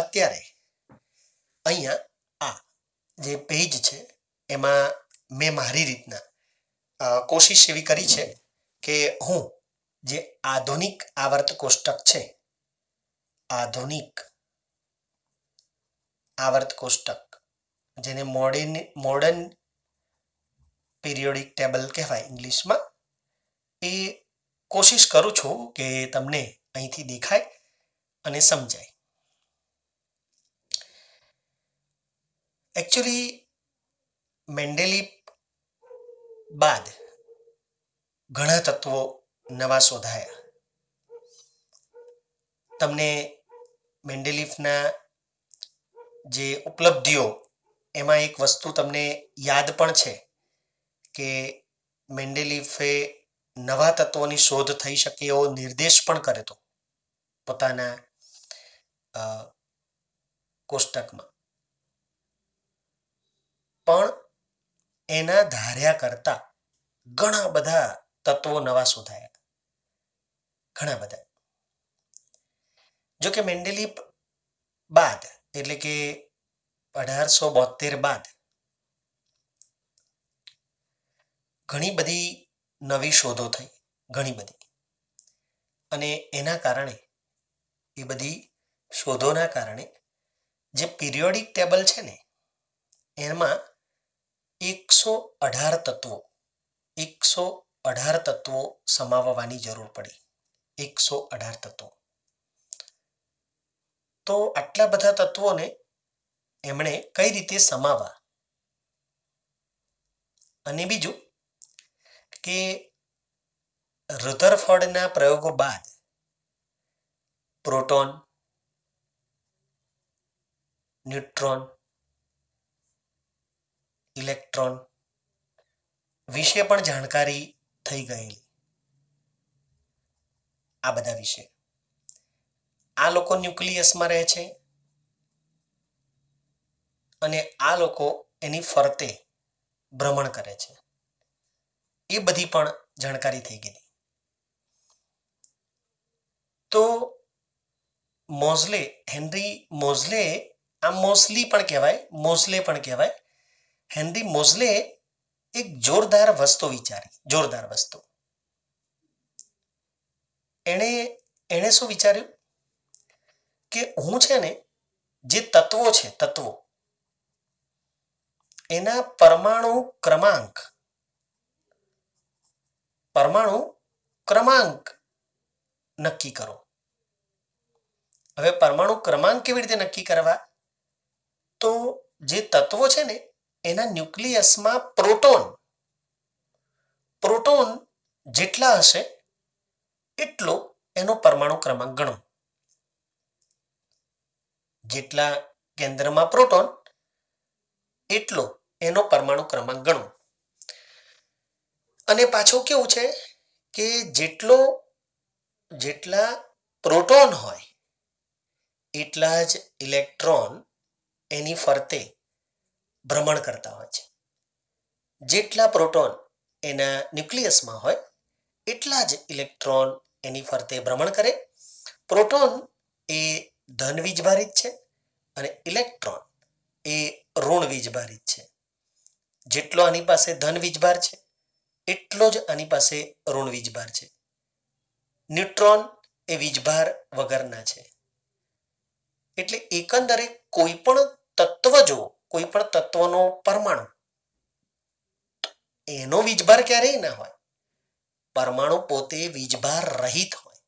અત્યારે અહીંયા આ જે પેજ છે એમાં મેં મારી રીતના કોશિશ એવી કરી છે કે હું જે આધુનિક આવર્ત કોષ્ટક છે આધુનિક આવર્ત કોષ્ટક જેને મોડર્ન મોડર્ન પિરિયોડિક ટેબલ કહેવાય ઇંગ્લિશમાં એ કોશિશ કરું છું કે તમને અહીંથી દેખાય અને સમજાય એકચ્યુઅલી મેન્ડેલી બાદ ઘણા તત્વો નવા શોધાયા તમને મેન્ડેલીફના જે ઉપલબ્ધિઓ એમાં એક વસ્તુ તમને યાદ પણ છે કે મેન્ડેલીફે નવા તત્વોની શોધ થઈ શકે એવો નિર્દેશ પણ કરે તો પોતાના કોષ્ટકમાં પણ એના ધાર્યા કરતા ઘણા બધા તત્વો નવા શોધાયા ઘણા બધા જોકે કે મેન્ડેલી બાદ એટલે કે અઢારસો બોતેર બાદ ઘણી બધી નવી શોધો થઈ ઘણી બધી અને એના કારણે એ બધી શોધોના કારણે જે પિરિયોડિક ટેબલ છે ને એમાં એકસો અઢાર તત્વો એકસો અઢાર તત્વો સમાવવાની જરૂર પડી એકસો અઢાર તત્વો તો આટલા બધા તત્વોને એમણે કઈ રીતે સમાવા અને બીજું કે રુધરફોર્ડના પ્રયોગો બાદ પ્રોટોન ન્યુટ્રોન ઇલેક્ટ્રોન વિશે પણ જાણકારી થઈ ગયેલી આ બધા વિશે આ લોકો ન્યુક્લિયસમાં રહે છે અને આ લોકો એની ફરતે ભ્રમણ કરે છે એ બધી પણ જાણકારી થઈ ગઈ તો મોઝલે હેનરી મોઝલે આ મોસલી પણ કહેવાય મોઝલે પણ કહેવાય હેનરી મોઝલે એક જોરદાર વસ્તુ વિચારી જોરદાર વસ્તુ એણે એણે શું વિચાર્યું કે હું છે ને જે તત્વો છે તત્વો એના પરમાણુ ક્રમાંક પરમાણુ ક્રમાંક નક્કી કરો હવે પરમાણુ ક્રમાંક કેવી રીતે નક્કી કરવા તો જે તત્વો છે ને એના ન્યુક્લિયસમાં પ્રોટોન પ્રોટોન જેટલા હશે એટલો એનો પરમાણુ ક્રમાંક ગણો જેટલા કેન્દ્રમાં પ્રોટોન એટલો એનો પરમાણુ ક્રમાંક ગણો અને પાછો કેવું છે કે જેટલો જેટલા પ્રોટોન હોય એટલા જ ઇલેક્ટ્રોન એની ફરતે ભ્રમણ કરતા હોય છે જેટલા પ્રોટોન એના ન્યુક્લિયસમાં હોય એટલા જ ઇલેક્ટ્રોન એની ફરતે ભ્રમણ કરે પ્રોટોન એ ધન વીજભારિત છે અને ઇલેક્ટ્રોન એ ઋણ વીજભારિત છે જેટલો આની પાસે ધન વીજભાર છે એટલો જ આની પાસે ઋણ વીજભાર છે ન્યુટ્રોન એ વીજભાર વગરના છે એટલે એકંદરે કોઈ પણ તત્વ જો કોઈ પણ તત્વનો પરમાણુ એનો વીજભાર ક્યારેય ના હોય પરમાણુ પોતે વીજભાર રહિત હોય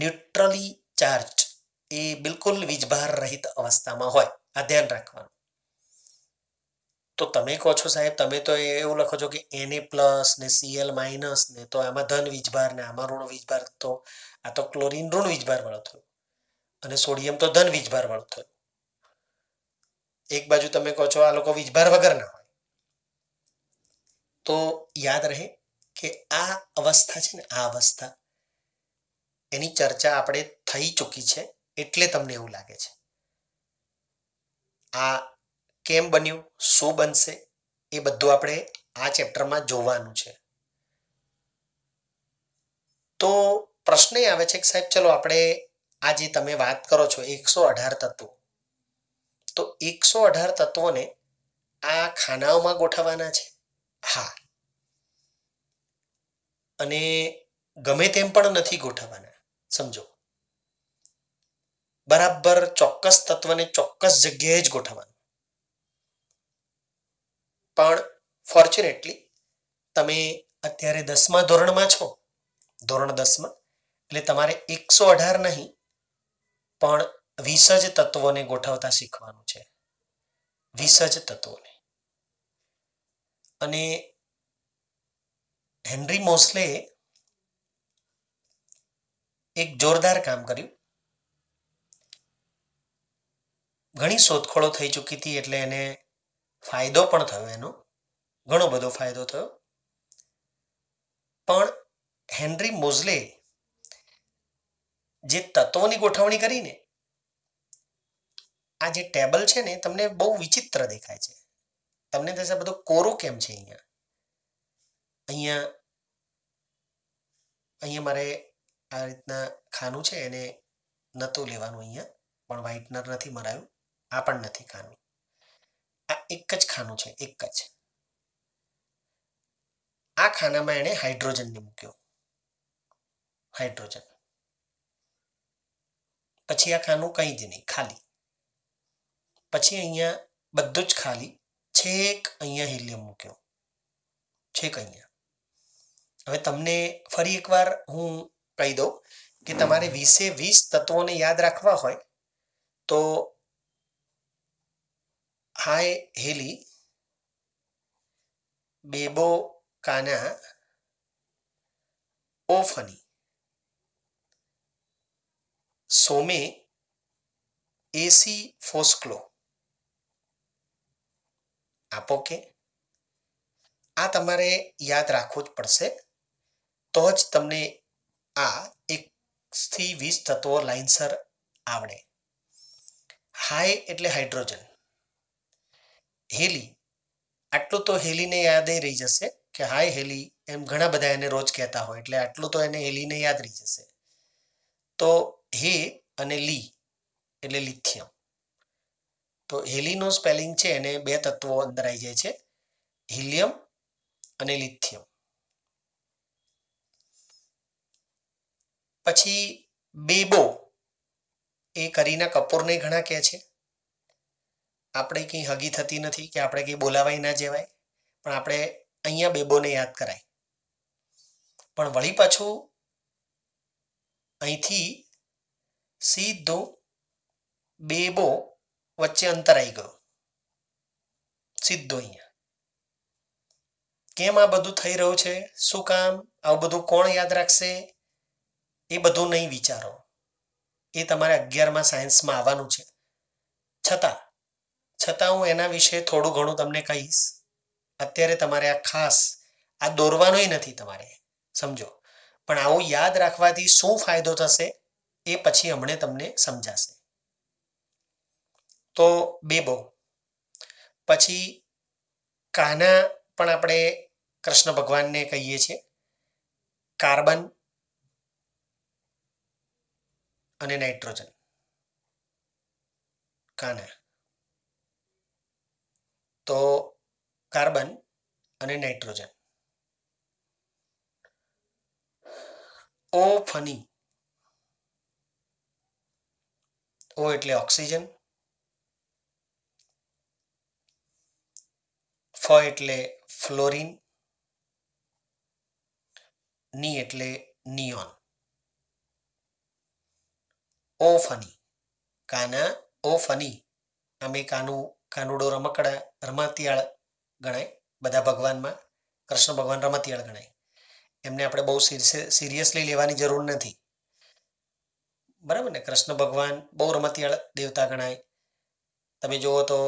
ન્યુટ્રલી ચાર્જ એ બિલકુલ વીજભાર રહિત અવસ્થામાં હોય આ ધ્યાન રાખવાનું તો તમે કહો છો સાહેબ તમે તો એવું લખો છો કે એને પ્લસ ને સીએલ માઇનસ ને તો આમાં ધન વીજભાર ને આમાં ઋણ વીજભાર તો આ તો ક્લોરીન ઋણ વીજભાર વાળો થયો અને સોડિયમ તો ધન વીજભાર વાળો થયો એક બાજુ તમે કહો છો આ લોકો વીજભાર વગરના હોય તો યાદ રહે કે આ અવસ્થા છે ને આ અવસ્થા એની ચર્ચા આપણે થઈ ચૂકી છે એટલે તમને એવું લાગે છે આ કેમ બન્યું શું બનશે એ બધું આપણે આ ચેપ્ટરમાં જોવાનું છે તો પ્રશ્ન એ આવે છે કે સાહેબ ચલો આપણે આ જે તમે વાત કરો છો એકસો અઢાર તત્વો તો એકસો અઢાર તત્વોને આ ખાનાઓમાં ગોઠવવાના છે હા અને ગમે તેમ પણ નથી ગોઠવવાના સમજો બરાબર ચોક્કસ તત્વને ચોક્કસ જગ્યાએ જ ગોઠવવાનું પણ ફોર્ચ્યુનેટલી તમે અત્યારે દસમા ધોરણમાં છો ધોરણ દસમાં એટલે તમારે એકસો અઢાર નહીં પણ વિસર્જ તત્વોને ગોઠવતા શીખવાનું છે વિસર્જ તત્વોને અને હેનરી મોસલે એક જોરદાર કામ કર્યું ઘણી શોધખોળો થઈ ચૂકી હતી એટલે એને ફાયદો પણ થયો એનો ઘણો બધો ફાયદો થયો પણ હેનરી મોઝલે જે તત્વોની ગોઠવણી કરીને આ જે ટેબલ છે ને તમને બહુ વિચિત્ર દેખાય છે તમને થશે બધો કોરો કેમ છે અહીંયા અહીંયા અહીંયા મારે આ રીતના ખાનું છે એને નહોતું લેવાનું અહીંયા પણ વ્હાઇટનર નથી મરાયું આ પણ નથી ખાનું આ એક જ ખાનું છે એક જ આ ખાનામાં એણે હાઇડ્રોજનને મૂક્યો હાઇડ્રોજન પછી આ ખાનું કંઈ જ નહીં ખાલી પછી અહીંયા બધું જ ખાલી છેક અહીંયા હિલિયમ મૂક્યો છેક અહીંયા હવે તમને ફરી એકવાર હું કહી દઉં કે તમારે વીસે વીસ તત્વોને યાદ રાખવા હોય તો હાય હેલી બેબો કાના ઓફની સોમે એસી ફોસ્કલો આપો કે આ તમારે યાદ રાખવું જ પડશે તો જ તમને આ એકથી વીસ તત્વો લાઇનસર આવડે હાય એટલે હાઇડ્રોજન હેલી આટલું તો હેલીને યાદ રહી જશે કે હાય હેલી એમ ઘણા બધા એને રોજ કહેતા હોય એટલે આટલું તો એને હેલીને યાદ રહી જશે તો હે અને લી એટલે લિથિયમ તો હેલીનું સ્પેલિંગ છે એને બે તત્વો અંદર આવી જાય છે હિલિયમ અને લિથિયમ પછી બેબો એ કરીના કપૂરને ઘણા કહે છે આપણે કંઈ હગી થતી નથી કે આપણે કંઈ બોલાવાય ના જવાય પણ આપણે અહીંયા બેબોને યાદ કરાય પણ વળી પાછું અહીંથી સીધો બેબો વચ્ચે અંતર આવી ગયો સીધો અહીંયા કેમ આ બધું થઈ રહ્યું છે શું કામ આવું બધું કોણ યાદ રાખશે એ બધું નહીં વિચારો એ તમારે અગિયારમાં સાયન્સમાં આવવાનું છે છતાં છતાં હું એના વિશે થોડું ઘણું તમને કહીશ અત્યારે તમારે આ ખાસ આ દોરવાનોય નથી તમારે સમજો પણ આવું યાદ રાખવાથી શું ફાયદો થશે એ પછી હમણે તમને સમજાશે તો બેબો પછી કાના પણ આપણે કૃષ્ણ ભગવાનને કહીએ છીએ કાર્બન અને નાઇટ્રોજન કાના તો કાર્બન અને નાઇટ્રોજન ઓ ફની ઓ એટલે ઓક્સિજન ફ એટલે ફ્લોરિન ની એટલે નિયોન ઓ ફની કાના ઓ ફની અમે કાનું કાનુડો રમકડા રમતિયાળ ગણાય બધા ભગવાનમાં કૃષ્ણ ભગવાન રમતિયાળ ગણાય એમને આપણે બહુ સિરિયસલી લેવાની જરૂર નથી બરાબર ને કૃષ્ણ ભગવાન બહુ રમતિયાળ દેવતા ગણાય તમે જુઓ તો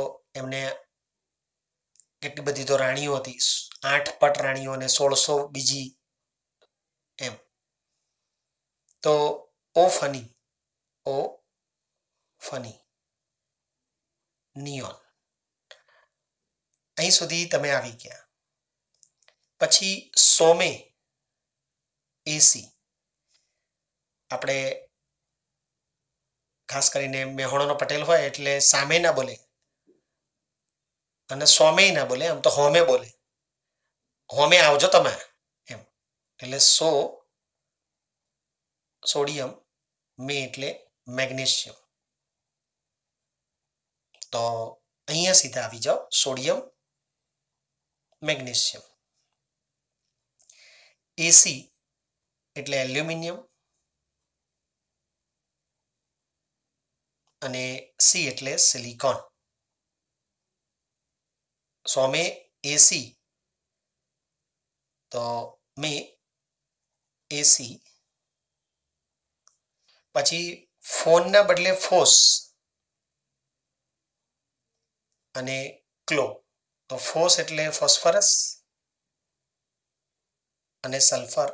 એમને કેટલી બધી તો રાણીઓ હતી આઠ પટ રાણીઓ અને સોળસો બીજી એમ તો ઓ ફની ઓ ફની નિયોન અહીં સુધી તમે આવી ગયા પછી સોમે એસી આપણે ખાસ કરીને મેહોણનો પટેલ હોય એટલે સામે ના બોલે અને સોમે ના બોલે આમ તો હોમે બોલે હોમે આવજો તમે એમ એટલે સો સોડિયમ મે એટલે મેગ્નેશિયમ તો અહીંયા સીધા આવી જાઓ સોડિયમ મેગ્નેશિયમ એસી એટલે એલ્યુમિનિયમ અને સી એટલે સિલિકોન so may AC તો મેં એસી પછી ફોનના બદલે ફોસ અને ક્લો તો ફોસ એટલે ફોસ્ફરસ અને સલ્ફર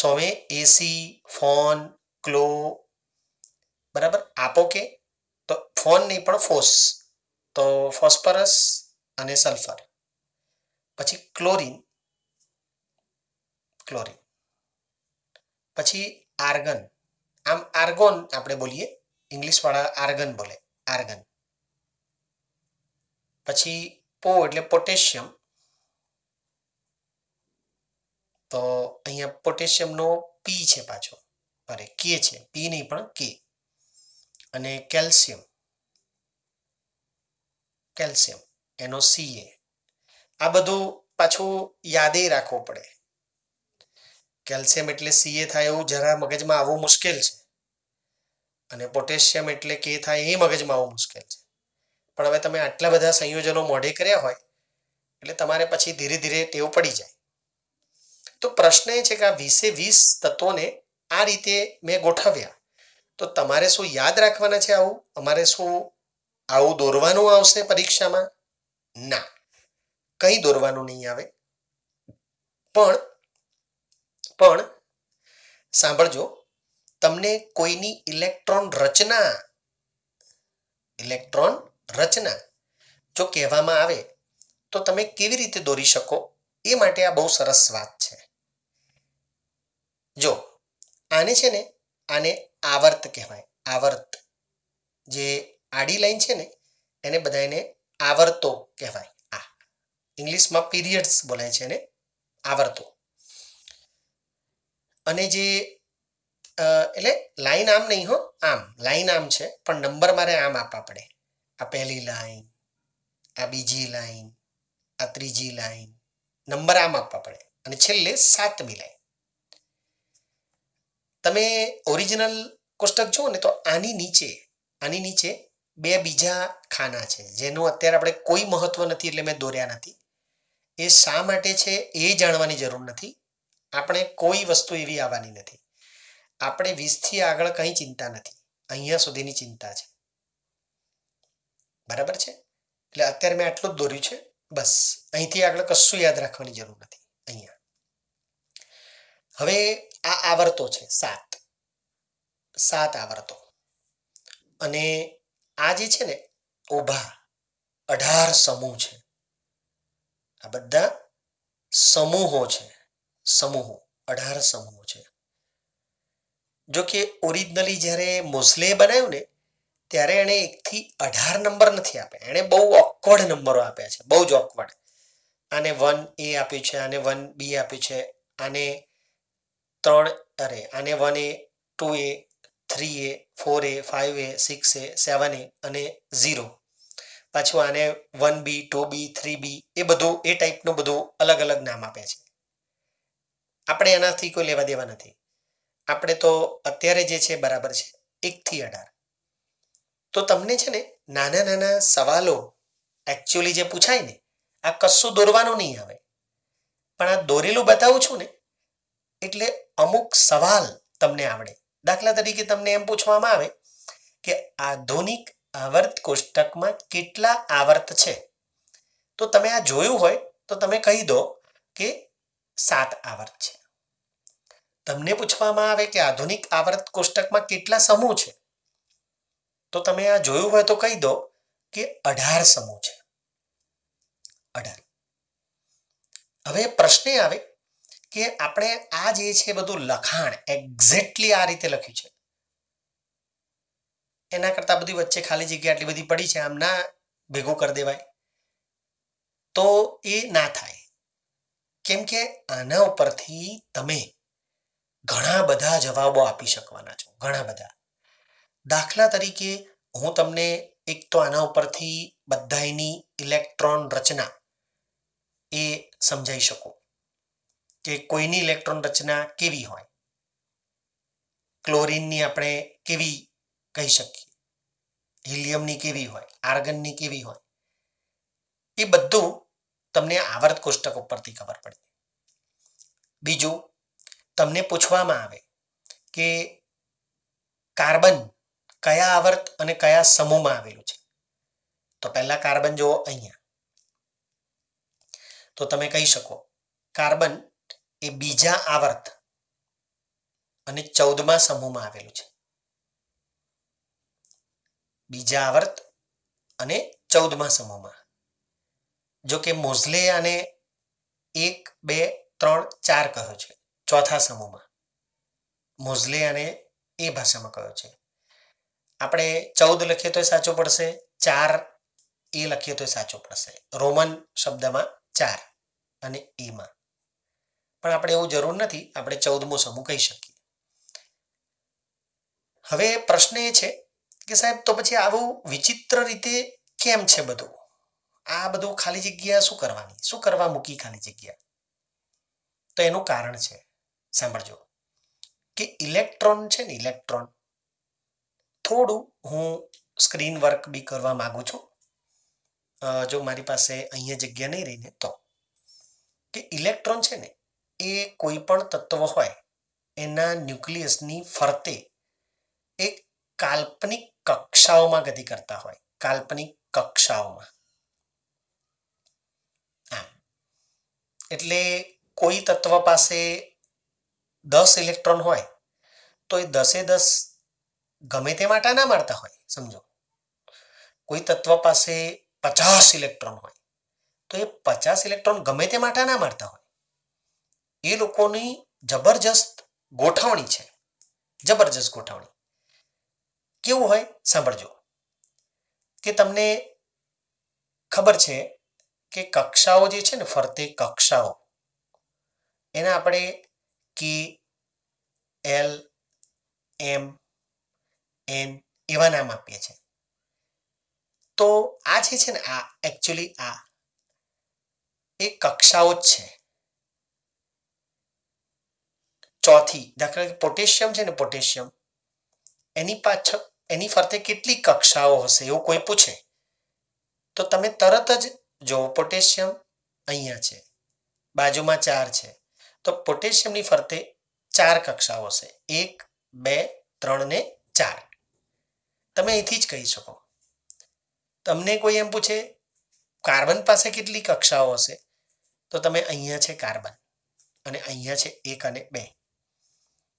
સોમે એસી ફોન ક્લો બરાબર આપો કે તો ફોન નહીં પણ ફોસ તો ફોસ્ફરસ અને સલ્ફર પછી ક્લોરિન ક્લોરિન પછી આર્ગન આમ આર્ગોન આપણે બોલીએ ઇંગ્લિશવાળા આર્ગન બોલે આર્ગન પછી પો એટલે પોટેશિયમ તો અહીંયા પોટેશિયમનો પી છે પાછો અરે કે છે પી નહીં પણ કે અને કેલ્શિયમ કેલ્શિયમ એનો સીએ આ બધું પાછું યાદે રાખવું પડે કેલ્શિયમ એટલે સીએ થાય એવું જરા મગજમાં આવવું મુશ્કેલ છે અને પોટેશિયમ એટલે કે થાય એ મગજમાં આવવું મુશ્કેલ છે પણ હવે તમે આટલા બધા સંયોજનો મોઢે કર્યા હોય એટલે તમારે પછી ધીરે ધીરે ટેવ પડી જાય તો પ્રશ્ન એ છે કે આ વીસે વીસ તત્વોને આ રીતે મેં ગોઠવ્યા તો તમારે શું યાદ રાખવાના છે આવું અમારે શું આવું દોરવાનું આવશે પરીક્ષામાં ના કંઈ દોરવાનું નહીં આવે પણ પણ સાંભળજો તમને કોઈની ઇલેક્ટ્રોન રચના ઇલેક્ટ્રોન રચના જો કહેવામાં આવે તો તમે કેવી રીતે દોરી શકો એ માટે આ બહુ સરસ વાત છે જો આને છે ને આને આવર્ત કહેવાય આવર્ત જે આડી લાઈન છે ને એને બધા એને આવર્તો કહેવાય આ ઇંગ્લિશમાં પીરિયડ્સ બોલાય છે એને આવર્તો અને જે એટલે લાઈન આમ નહીં હો આમ લાઈન આમ છે પણ નંબર મારે આમ આપવા પડે આ પહેલી લાઈન આ બીજી લાઈન આ ત્રીજી લાઈન નંબર આમ આપવા પડે અને છેલ્લે સાતમી લાઈન તમે ઓરિજિનલ કોષ્ટક જુઓ ને તો આની નીચે આની નીચે બે બીજા ખાના છે જેનું અત્યારે આપણે કોઈ મહત્વ નથી એટલે મેં દોર્યા નથી એ શા માટે છે એ જાણવાની જરૂર નથી આપણે કોઈ વસ્તુ એવી આવવાની નથી આપણે વીસથી આગળ કંઈ ચિંતા નથી અહીંયા સુધીની ચિંતા છે બરાબર છે એટલે અત્યારે મેં આટલું જ દોર્યું છે બસ અહીંથી આગળ કશું યાદ રાખવાની જરૂર નથી અહીંયા હવે આ આવર્તો છે સાત સાત આવર્તો અને આ જે છે ને ઉભા અઢાર સમૂહ છે આ બધા સમૂહો છે સમૂહો અઢાર સમૂહો છે જોકે ઓરિજિનલી જ્યારે મોસલે બનાવ્યું ને ત્યારે એણે એકથી અઢાર નંબર નથી આપ્યા એણે બહુ ઓકવર્ડ નંબરો આપ્યા છે બહુ જ ઓકવર્ડ આને વન એ આપ્યું છે આને વન બી આપ્યું છે આને ત્રણ અરે આને one A two A three A four A five A six A seven A અને ઝીરો પાછું આને one B two B three B એ બધું એ ટાઈપનું બધું અલગ અલગ નામ આપે છે આપણે એનાથી કોઈ લેવા દેવા નથી આપણે તો અત્યારે જે છે બરાબર છે એકથી અઢાર તો તમને છે ને નાના નાના સવાલો એકચ્યુઅલી જે પૂછાય ને આ કશું દોરવાનું નહીં આવે પણ આ દોરેલું બતાવું છું ને એટલે અમુક સવાલ તમને આવડે દાખલા તરીકે તમને એમ પૂછવામાં આવે કે આધુનિક આવર્ત કોષ્ટકમાં કેટલા આવર્ત છે તો તમે આ જોયું હોય તો તમે કહી દો કે સાત આવર્ત છે તમને પૂછવામાં આવે કે આધુનિક આવર્ત કોષ્ટકમાં કેટલા સમૂહ છે તો તમે આ જોયું હોય તો કહી દો કે અઢાર સમૂહ છે અઢાર હવે પ્રશ્ન આવે કે આપણે આ જે છે બધું લખાણ એક્ઝેક્ટલી આ રીતે લખ્યું છે એના કરતાં બધી વચ્ચે ખાલી જગ્યા આટલી બધી પડી છે આમ ના ભેગું કરી દેવાય તો એ ના થાય કેમ કે આના ઉપરથી તમે ઘણા બધા જવાબો આપી શકવાના છો ઘણા બધા દાખલા તરીકે હું તમને એક તો આના ઉપરથી બધાની ઇલેક્ટ્રોન રચના એ સમજાઈ શકું કે કોઈની ઇલેક્ટ્રોન રચના કેવી હોય ક્લોરિનની આપણે કેવી કહી શકીએ હિલિયમની કેવી હોય આર્ગનની કેવી હોય એ બધું તમને આવર્ત કોષ્ટક ઉપરથી ખબર પડે બીજું તમને પૂછવામાં આવે કે કાર્બન કયા આવર્ત અને કયા સમૂહમાં આવેલું છે તો પહેલા કાર્બન જુઓ અહીંયા તો તમે કહી શકો કાર્બન એ બીજા આવર્ત અને ચૌદમા સમૂહમાં આવેલું છે બીજા આવર્ત અને ચૌદમા સમૂહમાં જો કે મોઝલે આને એક બે ત્રણ ચાર કહ્યો છે ચોથા સમૂહમાં મોઝલે આને એ ભાષામાં કહ્યો છે આપણે ચૌદ લખીએ તો સાચો પડશે ચાર એ લખીએ તો સાચો પડશે રોમન શબ્દમાં ચાર અને એમાં પણ આપણે એવું જરૂર નથી આપણે ચૌદમો સમૂહ કહી શકીએ હવે પ્રશ્ન એ છે કે સાહેબ તો પછી આવું વિચિત્ર રીતે કેમ છે બધું આ બધું ખાલી જગ્યા શું કરવાની શું કરવા મૂકી ખાલી જગ્યા તો એનું કારણ છે સાંભળજો કે ઇલેક્ટ્રોન છે ને ઇલેક્ટ્રોન થોડું હું સ્ક્રીન વર્ક બી કરવા માગું છું જો મારી પાસે અહીંયા જગ્યા નહીં રહીને તો કે ઇલેક્ટ્રોન છે ને એ કોઈ પણ તત્વ હોય એના ન્યુક્લિયસની ફરતે એ કાલ્પનિક કક્ષાઓમાં ગતિ કરતા હોય કાલ્પનિક કક્ષાઓમાં એટલે કોઈ તત્વ પાસે દસ ઇલેક્ટ્રોન હોય તો એ દસે દસ ગમે તે માટા ના મારતા હોય સમજો કોઈ તત્વ પાસે પચાસ ઇલેક્ટ્રોન હોય તો એ પચાસ ઇલેક્ટ્રોન ગમે તે માટા ના મારતા હોય એ લોકોની જબરજસ્ત ગોઠવણી છે જબરજસ્ત ગોઠવણી કેવું હોય સાંભળજો કે તમને ખબર છે કે કક્ષાઓ જે છે ને ફરતે કક્ષાઓ એને આપણે કે એલ એમ એન એવા નામ આપીએ છીએ તો આ છે ને આ એકચ્યુઅલી આ એ કક્ષાઓ જ છે ચોથી દાખલા તરીકે પોટેશિયમ છે ને પોટેશિયમ એની પાછળ એની ફરતે કેટલી કક્ષાઓ હશે એવું કોઈ પૂછે તો તમે તરત જ જો પોટેશિયમ અહીંયા છે બાજુમાં ચાર છે તો પોટેશિયમની ફરતે ચાર કક્ષાઓ હશે એક બે ત્રણ ને ચાર તમે અહીંથી જ કહી શકો તમને કોઈ એમ પૂછે કાર્બન પાસે કેટલી કક્ષાઓ હશે તો તમે અહીંયા છે કાર્બન અને અહીંયા છે એક અને બે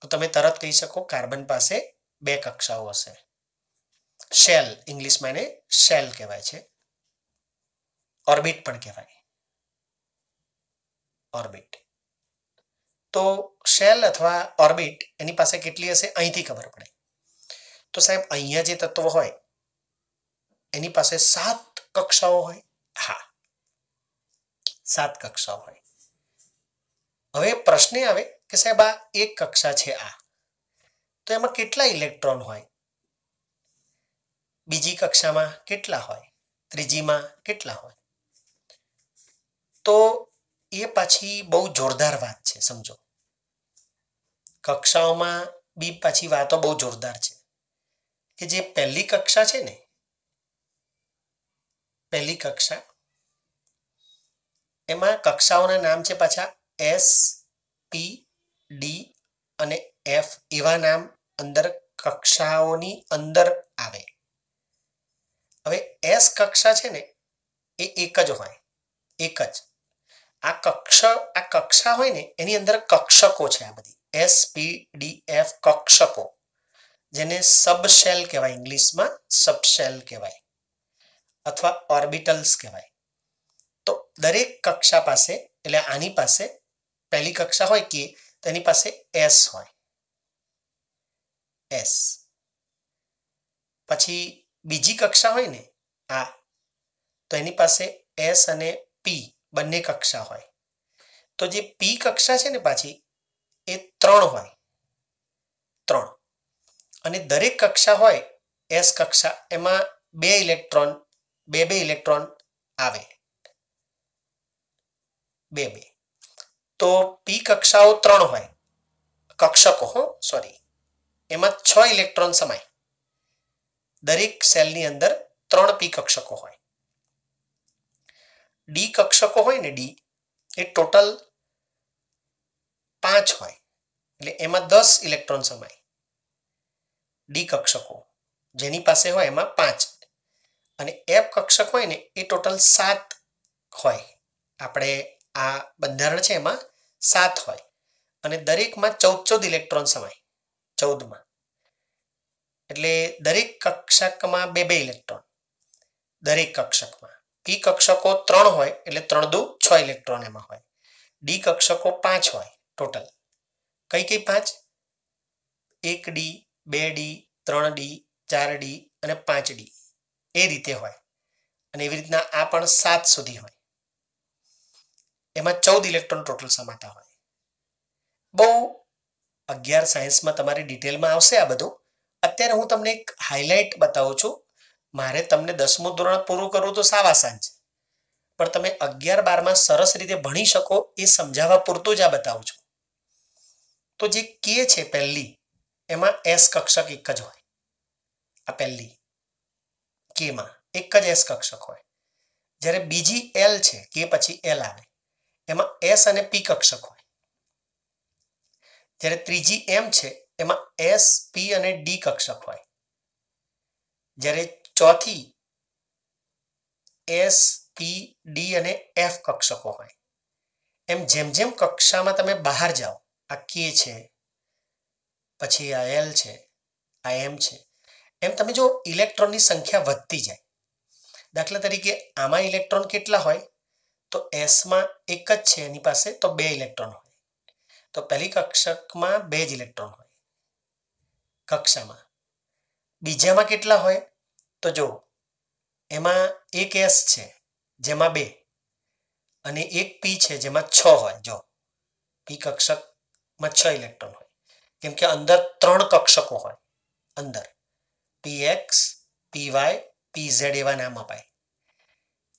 तो तब तरत कही सको कार्बन पास बे कक्षाओ हे शेल इंग्लिश में शेल कहवाये ऑर्बिट कहवा ऑर्बिट तो शेल अथवा ऑर्बिट एनी के हे अँ खबर पड़े तो साहब अहियाँ जो तत्व होनी सात कक्षाओ हो हाँ सात कक्षाओ हो प्रश्न आए કે સાહેબ આ એક કક્ષા છે આ તો એમાં કેટલા ઇલેક્ટ્રોન હોય બીજી કક્ષામાં કેટલા હોય ત્રીજીમાં કેટલા હોય તો એ પાછી બહુ જોરદાર વાત છે સમજો કક્ષાઓમાં બી પાછી વાતો બહુ જોરદાર છે કે જે પહેલી કક્ષા છે ને પહેલી કક્ષા એમાં કક્ષાઓના નામ છે પાછા એસ પી ડી અને એફ એવા નામ અંદર કક્ષાઓની અંદર આવે હવે એસ કક્ષા છે ને એ એક જ હોય એક જ આ કક્ષ આ કક્ષા હોય ને એની અંદર કક્ષકો છે આ બધી એસ પી ડી એફ કક્ષકો જેને સબશેલ કહેવાય ઇંગ્લિશમાં સબશેલ કહેવાય અથવા ઓર્બિટલ્સ કહેવાય તો દરેક કક્ષા પાસે એટલે આની પાસે પહેલી કક્ષા હોય કે તો એની પાસે એસ હોય એસ પછી બીજી કક્ષા હોય ને આ તો એની પાસે એસ અને પી બંને કક્ષા હોય તો જે પી કક્ષા છે ને પાછી એ ત્રણ હોય ત્રણ અને દરેક કક્ષા હોય એસ કક્ષા એમાં બે ઇલેક્ટ્રોન બે બે ઇલેક્ટ્રોન આવે બે બે તો પી કક્ષાઓ ત્રણ હોય કક્ષકો હો સોરી એમાં છ ઇલેક્ટ્રોન સમાય દરેક સેલની અંદર ત્રણ પી કક્ષકો હોય ડી કક્ષકો હોય ને ડી એ ટોટલ પાંચ હોય એટલે એમાં દસ ઇલેક્ટ્રોન સમાય ડી કક્ષકો જેની પાસે હોય એમાં પાંચ અને એફ કક્ષક હોય ને એ ટોટલ સાત હોય આપણે આ બંધારણ છે એમાં સાત હોય અને દરેકમાં ચૌદ ચૌદ ઇલેક્ટ્રોન સમાય ચૌદમાં એટલે દરેક કક્ષકમાં બે બે ઇલેક્ટ્રોન દરેક કક્ષકમાં પી કક્ષકો ત્રણ હોય એટલે ત્રણ દુ છ ઇલેક્ટ્રોન એમાં હોય ડી કક્ષકો પાંચ હોય ટોટલ કઈ કઈ પાંચ એક ડી બે ડી ત્રણ ડી ચાર ડી અને પાંચ ડી એ રીતે હોય અને એવી રીતના આ પણ સાત સુધી હોય એમાં ચૌદ ઇલેક્ટ્રોન ટોટલ સમાતા હોય બહુ અગિયાર સાયન્સમાં તમારી ડિટેલમાં આવશે આ બધું અત્યારે હું તમને એક હાઇલાઇટ બતાવું છું મારે તમને દસમું ધોરણ પૂરું કરવું તો સાવ આસાન છે પણ તમે અગિયાર બારમાં સરસ રીતે ભણી શકો એ સમજાવવા પૂરતું જ આ બતાવું છું તો જે કે છે પહેલી એમાં એસ કક્ષક એક જ હોય આ પહેલી કેમાં એક જ એસ કક્ષક હોય જ્યારે બીજી એલ છે કે પછી એલ આવે એમાં એસ અને પી કક્ષક હોય જ્યારે ત્રીજી એમ છે એમાં એસ પી અને ડી કક્ષક હોય જ્યારે ચોથી એસ પી ડી અને એફ કક્ષકો હોય એમ જેમ જેમ કક્ષામાં તમે બહાર જાઓ આ કે છે પછી આ એલ છે આ એમ છે એમ તમે જો ઇલેક્ટ્રોનની સંખ્યા વધતી જાય દાખલા તરીકે આમાં ઇલેક્ટ્રોન કેટલા હોય તો એસમાં એક જ છે એની પાસે તો બે ઇલેક્ટ્રોન હોય તો પહેલી કક્ષકમાં બે જ ઇલેક્ટ્રોન હોય કક્ષામાં બીજામાં કેટલા હોય તો જો એમાં એક એસ છે જેમાં બે અને એક પી છે જેમાં છ હોય જો પી કક્ષકમાં છ ઇલેક્ટ્રોન હોય કેમ કે અંદર ત્રણ કક્ષકો હોય અંદર P X P Y P Z એવા નામ અપાય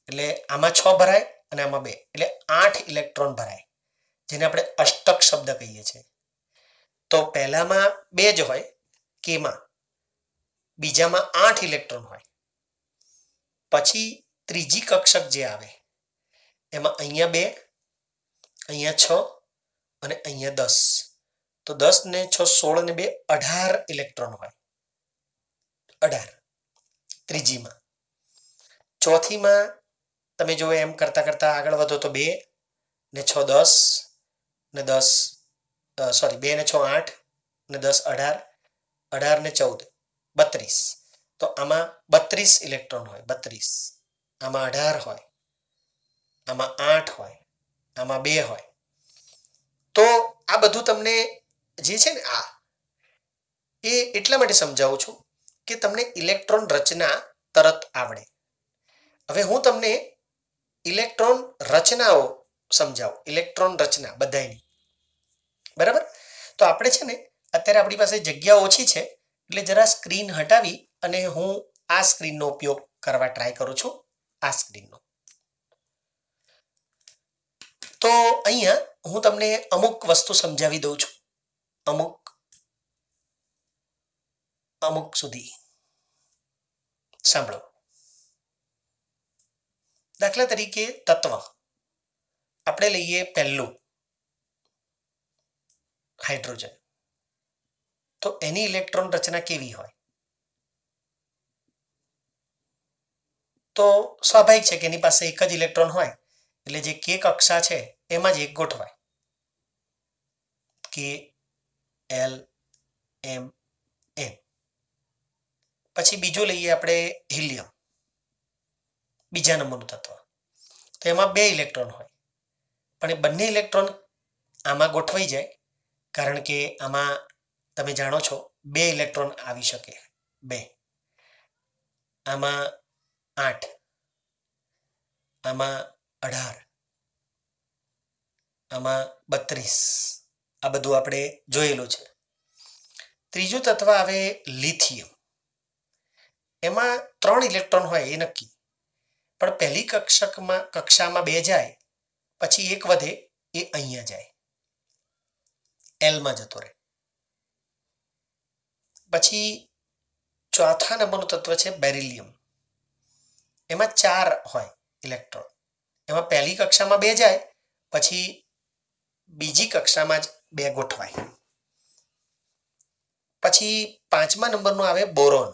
એટલે આમાં છ ભરાય અને આમાં બે એટલે આઠ ઇલેક્ટ્રોન ભરાય જેને આપણે અષ્ટક શબ્દ કહીએ છીએ તો પહેલામાં બે જ હોય કેમાં બીજામાં આઠ ઇલેક્ટ્રોન હોય પછી ત્રીજી કક્ષક જે આવે એમાં અહીંયા બે અહીંયા છ અને અહીંયા દસ તો દસ ને છ સોળ ને બે અઢાર ઇલેક્ટ્રોન હોય અઢાર ત્રીજીમાં ચોથીમાં તમે જુઓ એમ કરતાં કરતાં આગળ વધો તો બે ને છ દસ ને દસ સોરી બે ને છ આઠ ને દસ અઢાર અઢાર ને ચૌદ બત્રીસ તો આમાં બત્રીસ ઇલેક્ટ્રોન હોય બત્રીસ આમાં અઢાર હોય આમાં આઠ હોય આમાં બે હોય તો આ બધું તમને જે છે ને આ એ એટલા માટે સમજાવું છું કે તમને ઇલેક્ટ્રોન રચના તરત આવડે હવે હું તમને ઇલેક્ટ્રોન રચનાઓ સમજાવો ઇલેક્ટ્રોન રચના બધાની બરાબર તો આપણે છે ને અત્યારે આપણી પાસે જગ્યા ઓછી છે એટલે જરા સ્ક્રીન હટાવી અને હું આ સ્ક્રીનનો ઉપયોગ કરવા ટ્રાય કરું છું આ સ્ક્રીનનો તો અહીંયા હું તમને અમુક વસ્તુ સમજાવી દઉં છું અમુક અમુક સુધી સાંભળો દાખલા તરીકે તત્વ આપણે લઈએ પહેલું હાઇડ્રોજન તો એની ઇલેક્ટ્રોન રચના કેવી હોય તો સ્વાભાવિક છે કે એની પાસે એક જ ઇલેક્ટ્રોન હોય એટલે જે કે કક્ષા છે એમાં જ એક ગોઠવાય કે એલ એમ એન પછી બીજું લઈએ આપણે હિલિયમ બીજા નંબરનું તત્વ તો એમાં બે ઇલેક્ટ્રોન હોય પણ એ બંને ઇલેક્ટ્રોન આમાં ગોઠવાઈ જાય કારણ કે આમાં તમે જાણો છો બે ઇલેક્ટ્રોન આવી શકે બે આમાં આઠ આમાં અઢાર આમાં બત્રીસ આ બધું આપણે જોયેલું છે ત્રીજું તત્વ આવે લિથિયમ એમાં ત્રણ ઇલેક્ટ્રોન હોય એ નક્કી પણ પહેલી કક્ષકમાં કક્ષામાં બે જાય પછી એક વધે એ અહીંયા જાય એલમાં જતો રહે પછી ચોથા નંબરનું તત્વ છે બેરિલિયમ એમાં ચાર હોય ઇલેક્ટ્રોન એમાં પહેલી કક્ષામાં બે જાય પછી બીજી કક્ષામાં જ બે ગોઠવાય પછી પાંચમા નંબરનું આવે બોરોન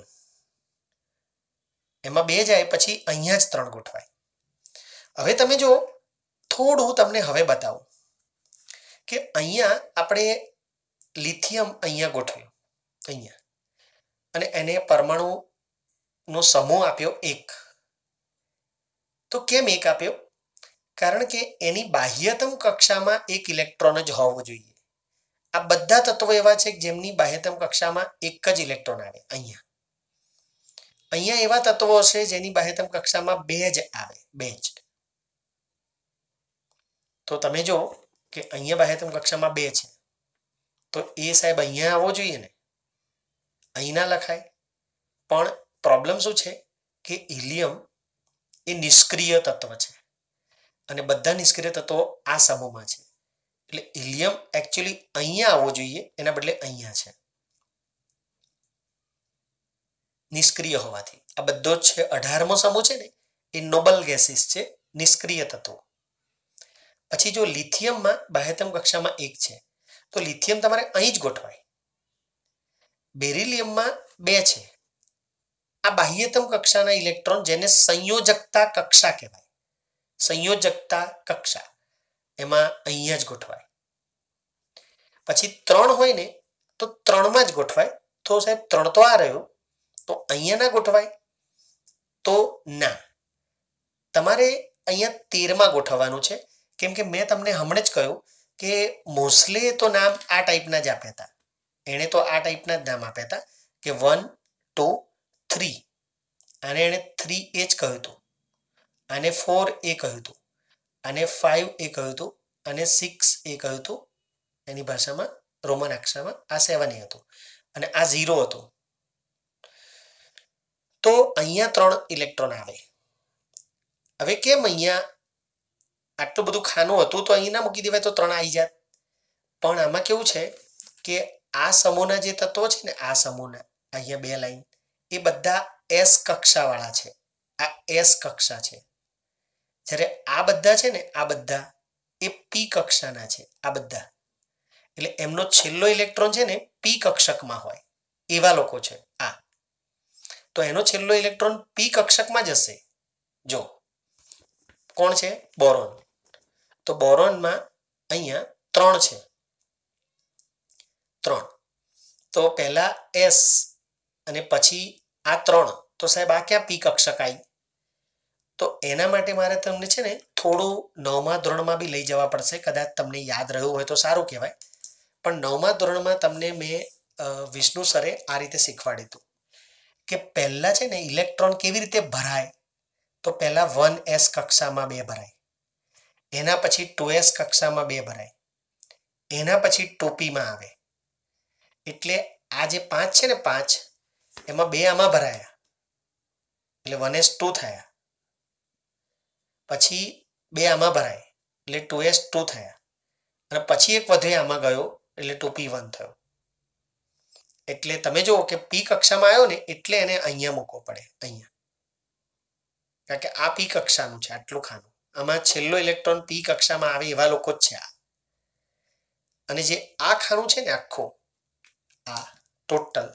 એમાં બે જાય પછી અહીંયા જ ત્રણ ગોઠવાય હવે તમે જો થોડું તમને હવે બતાવું કે અહીંયા આપણે લિથિયમ અહીંયા ગોઠવ્યું અહીંયા અને એને પરમાણુનો સમૂહ આપ્યો એક તો કેમ એક આપ્યો કારણ કે એની બાહ્યતમ કક્ષામાં એક ઇલેક્ટ્રોન જ હોવો જોઈએ આ બધા તત્વો એવા છે જેમની બાહ્યતમ કક્ષામાં એક જ ઇલેક્ટ્રોન આવે અહીંયા અહીંયા એવા તત્વો છે જેની બાહ્યતમ કક્ષામાં બે જ આવે બે જ તો તમે જો કે અહીંયા બાહ્યતમ કક્ષામાં બે છે તો એ સાહેબ અહીંયા આવવો જોઈએ ને અહીં ના લખાય પણ પ્રોબ્લેમ શું છે કે ઇલિયમ એ નિષ્ક્રિય તત્વ છે અને બધા નિષ્ક્રિય તત્વો આ સમૂહમાં છે એટલે ઇલિયમ એકચ્યુઅલી અહીંયા આવવો જોઈએ એના બદલે અહીંયા છે નિષ્ક્રિય હોવાથી આ બધો જ છે અઢારમો સમૂહ છે ને એ નોબલ ગેસીસ છે નિષ્ક્રિય તત્વો પછી જો લિથિયમમાં બાહ્યતમ કક્ષામાં એક છે તો લિથિયમ તમારે અહીં જ ગોઠવાય બેરિલિયમમાં બે છે આ બાહ્યતમ કક્ષાના ઇલેક્ટ્રોન જેને સંયોજકતા કક્ષા કહેવાય સંયોજકતા કક્ષા એમાં અહીંયા જ ગોઠવાય પછી ત્રણ હોય ને તો ત્રણમાં જ ગોઠવાય તો સાહેબ ત્રણ તો આ રહ્યો તો અહીંયા ના ગોઠવાય તો ના તમારે અહીંયા તેરમાં ગોઠવવાનું છે કેમ કે મેં તમને હમણાં જ કહ્યું કે મોસ્લે તો નામ આ ટાઈપના જ આપ્યા હતા એણે તો આ ટાઈપના જ નામ આપ્યા હતા કે વન ટુ થ્રી અને એણે થ્રી એ જ કહ્યું હતું અને ફોર એ કહ્યું હતું અને ફાઇવ એ કહ્યું હતું અને સિક્સ એ કહ્યું હતું એની ભાષામાં રોમન અક્ષરમાં આ સેવન એ હતું અને આ ઝીરો હતું તો અહીંયા ત્રણ ઇલેક્ટ્રોન આવે હવે કેમ અહીંયા આટલું બધું ખાનું હતું તો અહીં ના મૂકી દેવાય તો ત્રણ આવી જાત પણ આમાં કેવું છે કે આ સમૂહના જે તત્વો છે ને આ સમૂહના અહીંયા બે લાઈન એ બધા એસ કક્ષાવાળા છે આ એસ કક્ષા છે જ્યારે આ બધા છે ને આ બધા એ પી કક્ષાના છે આ બધા એટલે એમનો છેલ્લો ઇલેક્ટ્રોન છે ને પી કક્ષકમાં હોય એવા લોકો છે તો એનો છેલ્લો ઇલેક્ટ્રોન પી કક્ષકમાં જશે જો કોણ છે બોરોન તો બોરોનમાં અહીંયા ત્રણ છે ત્રણ તો પહેલા એસ અને પછી આ ત્રણ તો સાહેબ આ ક્યાં પી કક્ષક આવી તો એના માટે મારે તમને છે ને થોડું નવમા ધોરણમાં બી લઈ જવા પડશે કદાચ તમને યાદ રહ્યું હોય તો સારું કહેવાય પણ નવમા ધોરણમાં તમને મેં વિષ્ણુ સરે આ રીતે શીખવાડ્યું હતું કે પહેલાં છે ને ઇલેક્ટ્રોન કેવી રીતે ભરાય તો પહેલાં વન એસ કક્ષામાં બે ભરાય એના પછી ટુ એસ કક્ષામાં બે ભરાય એના પછી ટોપીમાં આવે એટલે આ જે પાંચ છે ને પાંચ એમાં બે આમાં ભરાયા એટલે વન એસ ટુ થયા પછી બે આમાં ભરાય એટલે ટુ એસ ટુ થયા અને પછી એક વધે આમાં ગયો એટલે ટોપી વન થયો એટલે તમે જુઓ કે પી કક્ષામાં આવ્યો ને એટલે એને અહીંયા મૂકવો પડે અહીંયા કારણ કે આ પી કક્ષાનું છે આટલું ખાનું આમાં છેલ્લો ઇલેક્ટ્રોન પી કક્ષામાં આવે એવા લોકો જ છે આ અને જે આ ખાનું છે ને આખું આ ટોટલ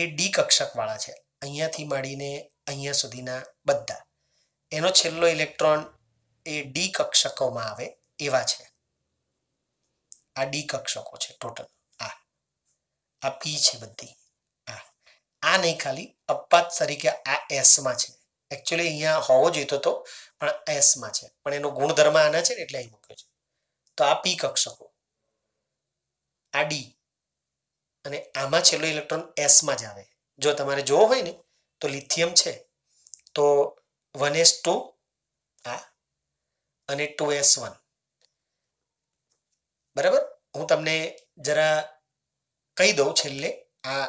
એ ડી કક્ષક વાળા છે અહીંયાથી માંડીને અહીંયા સુધીના બધા એનો છેલ્લો ઇલેક્ટ્રોન એ ડી કક્ષકોમાં આવે એવા છે આ ડી કક્ષકો છે ટોટલ આ પી છે બધી આ આ નહીં ખાલી અપાત તરીકે આ એસમાં છે એકચ્યુઅલી અહીંયા હોવો જોઈતો હતો પણ એસમાં છે પણ એનો ગુણધર્મ આના છે ને એટલે અહીં મૂક્યો છે તો આ પી કક્ષકો આ ડી અને આમાં છેલ્લો ઇલેક્ટ્રોન એસમાં જ આવે જો તમારે જોવો હોય ને તો લિથિયમ છે તો વન એસ ટુ આ અને ટુ એસ વન બરાબર હું તમને જરા કહી દઉં છેલ્લે આ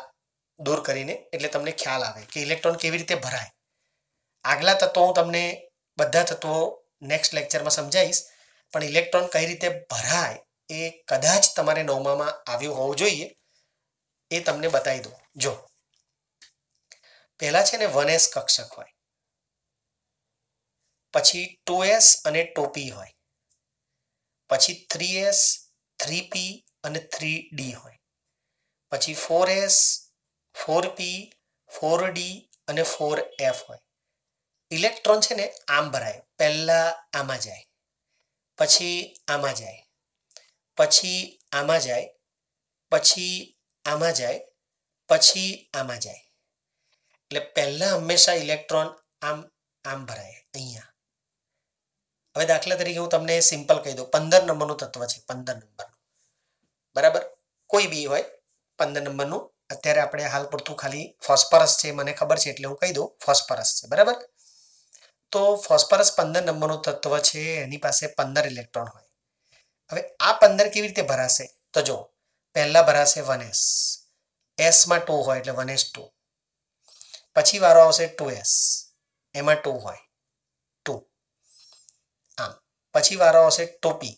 દૂર કરીને એટલે તમને ખ્યાલ આવે કે ઇલેક્ટ્રોન કેવી રીતે ભરાય આગલા તત્વો હું તમને બધા તત્વો નેક્સ્ટ લેક્ચરમાં સમજાવીશ પણ ઇલેક્ટ્રોન કઈ રીતે ભરાય એ કદાચ તમારે નવમામાં આવ્યું હોવું જોઈએ એ તમને બતાવી દઉં જો પહેલા છે ને વન એસ કક્ષક હોય પછી ટુ એસ અને ટોપી હોય પછી થ્રી એસ થ્રી પી અને થ્રી ડી હોય પછી four S four P four D અને ફોર એફ હોય ઇલેક્ટ્રોન છે ને આમ ભરાય પહેલાં આમાં જાય પછી આમાં જાય પછી આમાં જાય પછી આમાં જાય પછી આમાં જાય એટલે પહેલાં હંમેશા ઇલેક્ટ્રોન આમ આમ ભરાય અહીંયા હવે દાખલા તરીકે હું તમને સિમ્પલ કહી દઉં પંદર નંબરનું તત્વ છે પંદર નંબરનું બરાબર કોઈ બી હોય પંદર નંબરનું અત્યારે આપણે હાલ પૂરતું ખાલી ફોસ્ફરસ છે મને ખબર છે એટલે હું કહી દઉં ફોસ્ફરસ છે બરાબર તો ફોસ્ફરસ પંદર નંબરનું તત્વ છે એની પાસે પંદર ઇલેક્ટ્રોન હોય હવે આ પંદર કેવી રીતે ભરાશે તો જો પહેલાં ભરાશે વન એસ એસમાં ટુ હોય એટલે વન એસ ટુ પછી વારો આવશે ટુ એસ એમાં ટુ હોય ટુ આમ પછી વારો આવશે ટોપી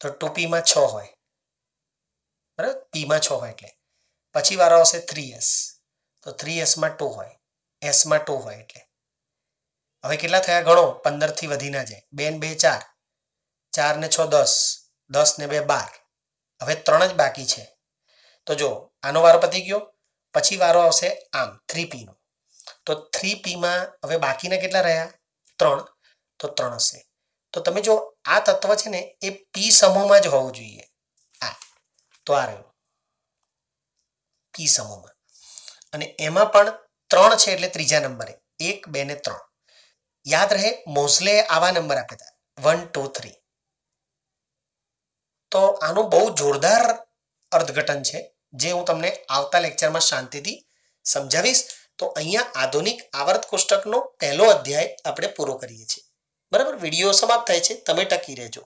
તો ટોપીમાં છ હોય બરાબર પીમાં છ હોય એટલે પછી વારો આવશે થ્રી એસ તો થ્રી એસમાં ટુ હોય એસમાં ટુ હોય એટલે હવે કેટલા થયા ગણો પંદરથી વધી ના જાય બે ને બે ચાર ચાર ને છ દસ દસ ને બે બાર હવે ત્રણ જ બાકી છે તો જો આનો વારો પતી ગયો પછી વારો આવશે આમ થ્રી પીનો તો થ્રી પીમાં હવે બાકીના કેટલા રહ્યા ત્રણ તો ત્રણ હશે તો તમે જો આ તત્વ છે ને એ પી સમૂહમાં જ હોવું જોઈએ આ તો આ રહ્યું પી સમૂહમાં અને એમાં પણ ત્રણ છે એટલે ત્રીજા નંબરે એક બે ને ત્રણ યાદ રહે મોઝલે આવા નંબર આપ્યા હતા વન ટુ થ્રી તો આનું બહુ જોરદાર અર્થઘટન છે જે હું તમને આવતા લેક્ચરમાં શાંતિથી સમજાવીશ તો અહીંયા આધુનિક આવર્ત કોષ્ટકનો પહેલો અધ્યાય આપણે પૂરો કરીએ છીએ બરાબર વિડીયો સમાપ્ત થાય છે તમે ટકી રહેજો